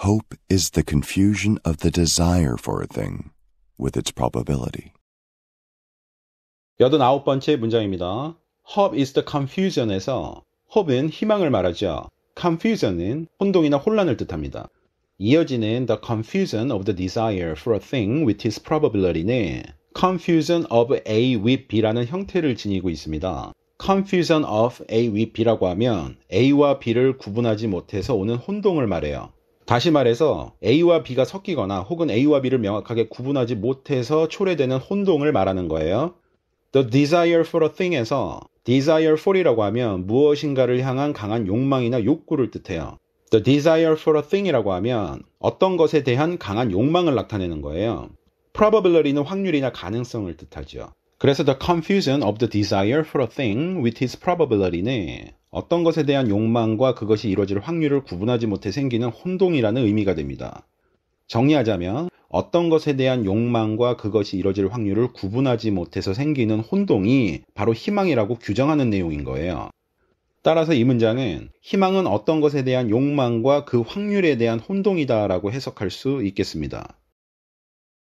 Hope is the confusion of the desire for a thing with its probability. 89번째 문장입니다. Hope is the confusion에서 hope은 희망을 말하죠. confusion은 혼동이나 혼란을 뜻합니다. 이어지는 the confusion of the desire for a thing with its probability는 confusion of A with B라는 형태를 지니고 있습니다. confusion of A with B라고 하면 A와 B를 구분하지 못해서 오는 혼동을 말해요. 다시 말해서 A와 B가 섞이거나 혹은 A와 B를 명확하게 구분하지 못해서 초래되는 혼동을 말하는 거예요. The desire for a thing에서 desire for이라고 하면 무엇인가를 향한 강한 욕망이나 욕구를 뜻해요. The desire for a thing이라고 하면 어떤 것에 대한 강한 욕망을 나타내는 거예요. probability는 확률이나 가능성을 뜻하죠. 그래서 the confusion of the desire for a thing with its probability는 어떤 것에 대한 욕망과 그것이 이루어질 확률을 구분하지 못해 생기는 혼동이라는 의미가 됩니다. 정리하자면 어떤 것에 대한 욕망과 그것이 이루어질 확률을 구분하지 못해서 생기는 혼동이 바로 희망이라고 규정하는 내용인 거예요. 따라서 이 문장은 희망은 어떤 것에 대한 욕망과 그 확률에 대한 혼동이다라고 해석할 수 있겠습니다.